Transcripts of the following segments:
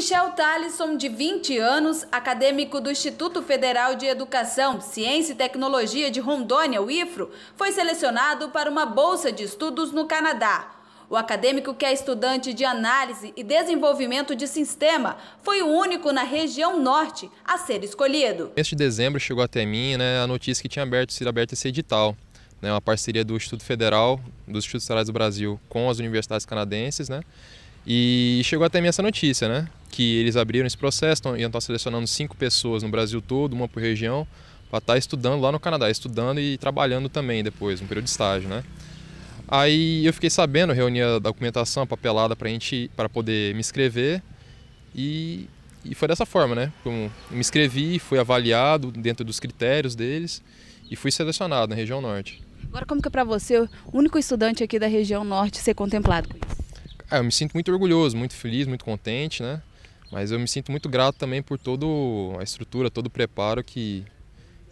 Michel Talisson, de 20 anos, acadêmico do Instituto Federal de Educação, Ciência e Tecnologia de Rondônia, o IFRO, foi selecionado para uma bolsa de estudos no Canadá. O acadêmico, que é estudante de análise e desenvolvimento de sistema, foi o único na região norte a ser escolhido. Este dezembro chegou até mim né, a notícia que tinha aberto, sido aberto esse edital, né, uma parceria do Instituto Federal, dos Institutos Federais do Brasil com as universidades canadenses, né, e chegou até mim essa notícia, né, que eles abriram esse processo, tão, iam estar selecionando cinco pessoas no Brasil todo, uma por região, para estar tá estudando lá no Canadá, estudando e trabalhando também depois, um período de estágio, né? Aí eu fiquei sabendo, reuni a documentação, a papelada para gente para poder me inscrever e, e foi dessa forma, né? Como me inscrevi, fui avaliado dentro dos critérios deles e fui selecionado na região norte. Agora, como que é para você, o único estudante aqui da região norte ser contemplado com isso? É, eu me sinto muito orgulhoso, muito feliz, muito contente, né? Mas eu me sinto muito grato também por toda a estrutura, todo o preparo que,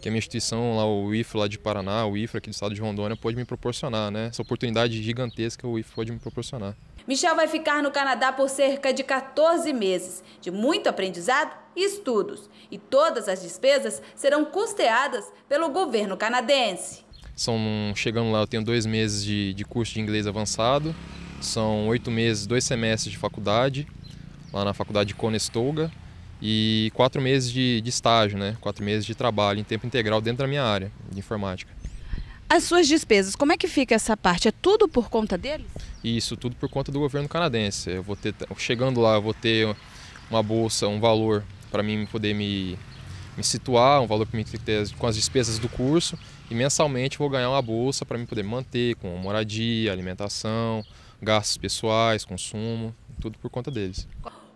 que a minha instituição, lá, o IFRA lá de Paraná, o IFRA aqui do estado de Rondônia, pôde me proporcionar, né? Essa oportunidade gigantesca o IFRA pôde me proporcionar. Michel vai ficar no Canadá por cerca de 14 meses, de muito aprendizado e estudos. E todas as despesas serão custeadas pelo governo canadense. São, chegando lá, eu tenho dois meses de, de curso de inglês avançado, são oito meses, dois semestres de faculdade, lá na faculdade de Conestoga e quatro meses de, de estágio, né? Quatro meses de trabalho em tempo integral dentro da minha área de informática. As suas despesas, como é que fica essa parte? É tudo por conta deles? Isso, tudo por conta do governo canadense. Eu vou ter, chegando lá, eu vou ter uma bolsa, um valor para mim poder me, me situar, um valor para mim ter com as despesas do curso e mensalmente vou ganhar uma bolsa para mim poder manter com moradia, alimentação, gastos pessoais, consumo, tudo por conta deles.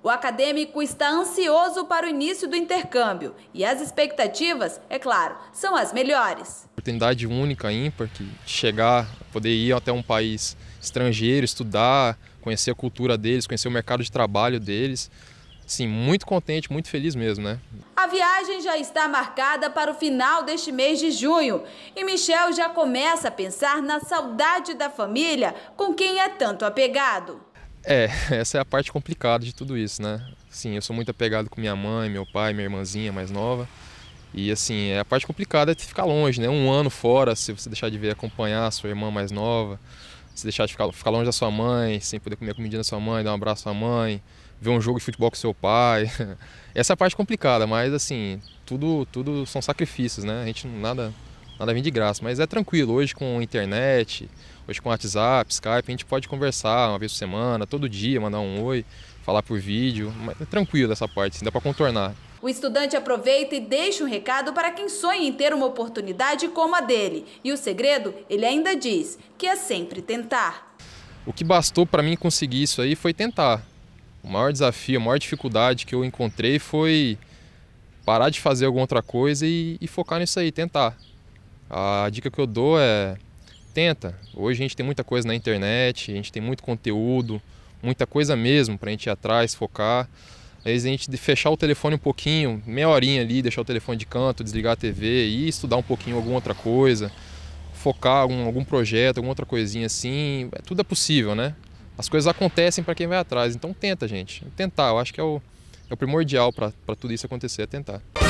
O acadêmico está ansioso para o início do intercâmbio e as expectativas, é claro, são as melhores. Oportunidade única, ímpar, que chegar, poder ir até um país estrangeiro, estudar, conhecer a cultura deles, conhecer o mercado de trabalho deles. Sim, muito contente, muito feliz mesmo, né? A viagem já está marcada para o final deste mês de junho e Michel já começa a pensar na saudade da família com quem é tanto apegado. É, essa é a parte complicada de tudo isso, né? Sim, eu sou muito apegado com minha mãe, meu pai, minha irmãzinha mais nova. E assim, é a parte complicada é ficar longe, né? Um ano fora, se você deixar de ver acompanhar a sua irmã mais nova, se deixar de ficar, ficar longe da sua mãe, sem poder comer a comidinha da sua mãe, dar um abraço à sua mãe, ver um jogo de futebol com seu pai. Essa é a parte complicada, mas assim, tudo, tudo são sacrifícios, né? A gente nada nada vem de graça, mas é tranquilo. Hoje com internet, hoje com WhatsApp, Skype, a gente pode conversar uma vez por semana, todo dia, mandar um oi, falar por vídeo. Mas é tranquilo essa parte, assim, dá para contornar. O estudante aproveita e deixa um recado para quem sonha em ter uma oportunidade como a dele. E o segredo, ele ainda diz, que é sempre tentar. O que bastou para mim conseguir isso aí foi tentar. O maior desafio, a maior dificuldade que eu encontrei foi parar de fazer alguma outra coisa e, e focar nisso aí, tentar. A dica que eu dou é tenta. Hoje a gente tem muita coisa na internet, a gente tem muito conteúdo, muita coisa mesmo para a gente ir atrás, focar. Às vezes a gente fechar o telefone um pouquinho, meia horinha ali, deixar o telefone de canto, desligar a TV e estudar um pouquinho alguma outra coisa, focar algum, algum projeto, alguma outra coisinha assim. É, tudo é possível, né? As coisas acontecem para quem vai atrás, então tenta, gente. Tentar, eu acho que é o, é o primordial para tudo isso acontecer, é tentar.